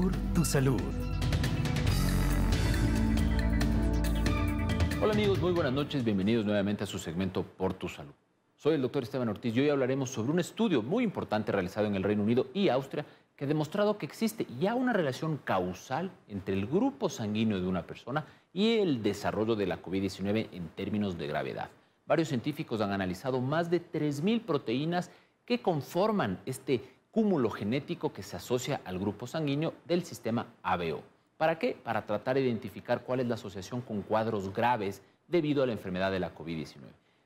por tu salud. Hola amigos, muy buenas noches, bienvenidos nuevamente a su segmento Por tu salud. Soy el doctor Esteban Ortiz y hoy hablaremos sobre un estudio muy importante realizado en el Reino Unido y Austria que ha demostrado que existe ya una relación causal entre el grupo sanguíneo de una persona y el desarrollo de la COVID-19 en términos de gravedad. Varios científicos han analizado más de 3.000 proteínas que conforman este cúmulo genético que se asocia al grupo sanguíneo del sistema ABO. ¿Para qué? Para tratar de identificar cuál es la asociación con cuadros graves debido a la enfermedad de la COVID-19.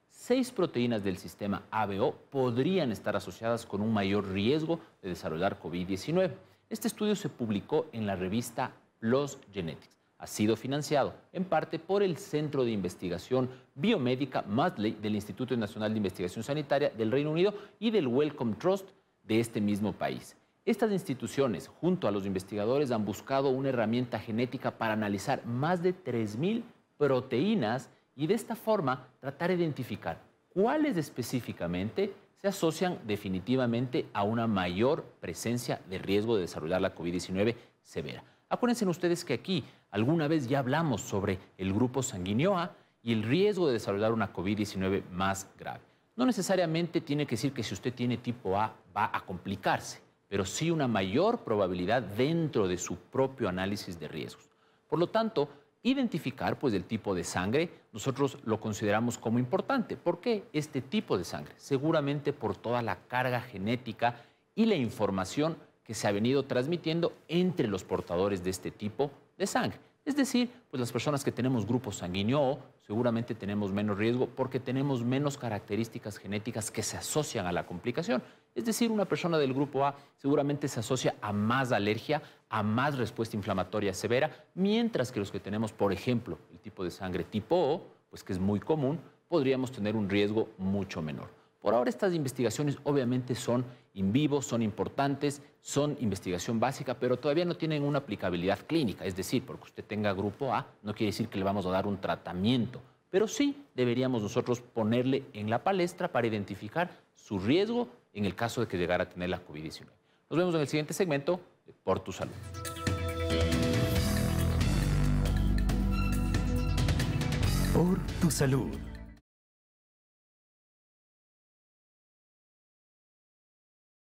Seis proteínas del sistema ABO podrían estar asociadas con un mayor riesgo de desarrollar COVID-19. Este estudio se publicó en la revista Los Genetics. Ha sido financiado en parte por el Centro de Investigación Biomédica Masley del Instituto Nacional de Investigación Sanitaria del Reino Unido y del Wellcome Trust de este mismo país. Estas instituciones, junto a los investigadores, han buscado una herramienta genética para analizar más de 3.000 proteínas y de esta forma tratar de identificar cuáles específicamente se asocian definitivamente a una mayor presencia de riesgo de desarrollar la COVID-19 severa. Acuérdense ustedes que aquí alguna vez ya hablamos sobre el grupo sanguíneo A y el riesgo de desarrollar una COVID-19 más grave. No necesariamente tiene que decir que si usted tiene tipo A va a complicarse, pero sí una mayor probabilidad dentro de su propio análisis de riesgos. Por lo tanto, identificar pues el tipo de sangre, nosotros lo consideramos como importante. ¿Por qué este tipo de sangre? Seguramente por toda la carga genética y la información que se ha venido transmitiendo entre los portadores de este tipo de sangre. Es decir, pues las personas que tenemos grupo sanguíneo o seguramente tenemos menos riesgo porque tenemos menos características genéticas que se asocian a la complicación. Es decir, una persona del grupo A seguramente se asocia a más alergia, a más respuesta inflamatoria severa, mientras que los que tenemos, por ejemplo, el tipo de sangre tipo O, pues que es muy común, podríamos tener un riesgo mucho menor. Por ahora estas investigaciones obviamente son in vivo son importantes, son investigación básica, pero todavía no tienen una aplicabilidad clínica. Es decir, porque usted tenga grupo A, no quiere decir que le vamos a dar un tratamiento, pero sí deberíamos nosotros ponerle en la palestra para identificar su riesgo en el caso de que llegara a tener la COVID-19. Nos vemos en el siguiente segmento de Por tu Salud. Por tu Salud